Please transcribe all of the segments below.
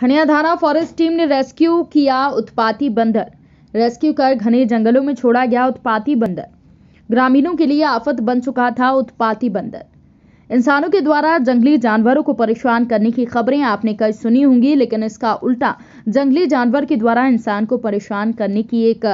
खनियाधारा forest team ने rescue किया उत्पाती बंदर रेस्क्यू कर घने जंगलों में छोड़ा गया उत्पाती बंदर ग्रामीणों के लिए आफत बन चुका था उत्पाती बंदर इंसानों के द्वारा जंगली जानवरों को परेशान करने की खबरें आपने कई सुनी होंगी लेकिन इसका उल्टा जंगली जानवर के द्वारा इंसान को परेशान करने की एक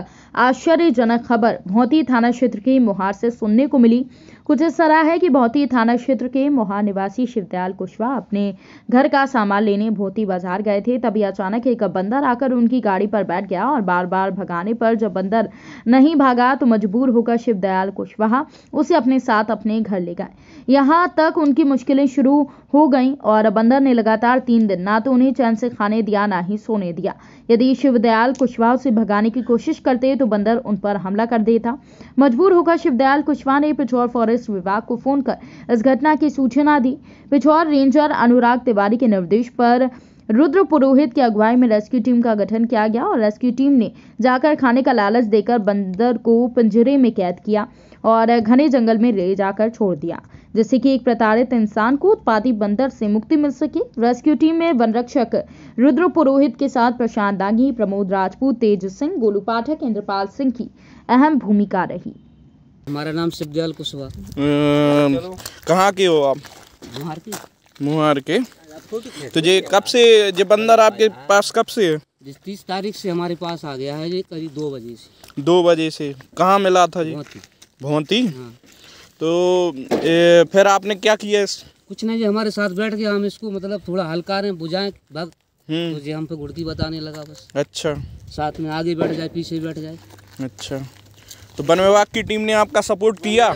आश्चर्यजनक खबर भौती थाना क्षेत्र के मुहार से सुनने को मिली कुछ इस तरह है कि भौती थाना क्षेत्र के मुहार निवासी शिवदयाल कुशवाहा अपने घर का सामान लेने भौती बाजार गए थे तभी अचानक एक बंदर आकर उनकी गाड़ी पर बैठ गया और बार बार भगाने पर जब बंदर नहीं भागा तो मजबूर होकर शिवदयाल कुशवाहा उसे अपने साथ अपने घर ले गए यहाँ तक तक उनकी मुश्किलें शुरू हो गईं और बंदर ने लगातार तीन दिन ना तो उन्हें चैन से खाने दिया ना ही सोने दिया यदि शिवदयाल कुशवाहा से भगाने की कोशिश करते तो बंदर उन पर हमला कर देता मजबूर होकर शिवदयाल कुशवाहा ने पिछौर फॉरेस्ट विभाग को फोन कर इस घटना की सूचना दी पिछौर रेंजर अनुराग तिवारी के निर्देश पर रुद्र पुरोहित की अगुवाई में रेस्क्यू टीम का गठन किया गया और रेस्क्यू टीम ने जाकर खाने का लालच देकर बंदर को पिंजरे में कैद किया और घने जंगल में ले जाकर छोड़ दिया जिससे कि एक प्रताड़ित इंसान को उत्पादी बंदर से मुक्ति मिल सके रेस्क्यू टीम में वन रक्षक रुद्र पुरोहित के साथ प्रशांत दागी प्रमोद राजपूत तेज सिंह गोलू पाठक इंद्रपाल सिंह की अहम भूमिका रही हमारा नाम शिवजाल कुशवाहा कहाँ के हो आप मुहार मुहार के तो ये कब से ये बंदर आपके पास कब से है जिस तीस तारीख से हमारे पास आ गया है ये करीब दो बजे से दो बजे से कहाँ मिला था जी भौंती हाँ। तो ए, फिर आपने क्या किया इस कुछ नहीं जी हमारे साथ बैठ गया हम इसको मतलब थोड़ा हल्का रहे बुझाए हम्म। तो जी हम पे घुड़की बताने लगा बस अच्छा साथ में आगे बैठ जाए पीछे बैठ जाए अच्छा तो वन विभाग की टीम ने आपका सपोर्ट किया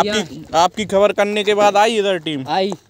आपकी आपकी खबर करने के बाद आई इधर टीम आई